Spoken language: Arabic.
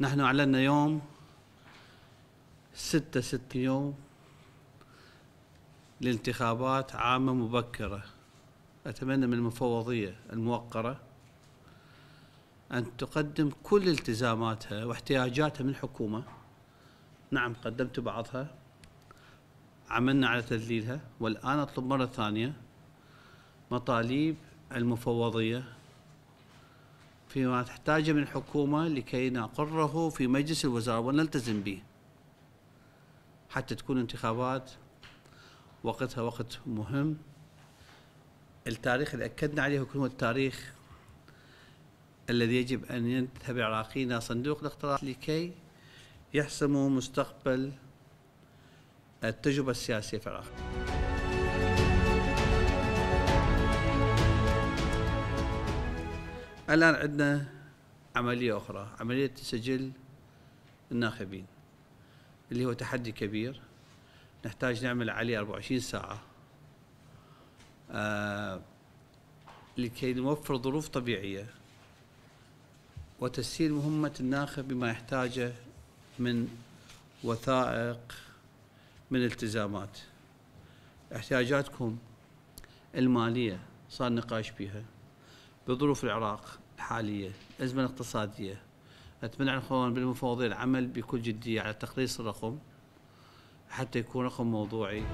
نحن أعلنا يوم ستة ستة يوم لانتخابات عامة مبكرة أتمنى من المفوضية الموقرة أن تقدم كل التزاماتها واحتياجاتها من الحكومة نعم قدمت بعضها عملنا على تذليلها والآن أطلب مرة ثانية مطالب المفوضية فيما تحتاجه من الحكومة لكي نقره في مجلس الوزراء ونلتزم به حتى تكون انتخابات وقتها وقت مهم التاريخ اللي أكدنا عليه هو التاريخ الذي يجب أن ينتبه عراقينا صندوق الاقتراع لكي يحسموا مستقبل التجربة السياسية في العراق الآن عندنا عملية أخرى عملية سجل الناخبين اللي هو تحدي كبير نحتاج نعمل عليه 24 ساعة آه لكي نوفر ظروف طبيعية وتسهيل مهمة الناخب بما يحتاجه من وثائق من التزامات احتياجاتكم المالية صار نقاش بها بظروف العراق الحالية أزمة اقتصادية أتمنى على الإخوان بالمفاوضين العمل بكل جدية على تقليص الرقم حتى يكون رقم موضوعي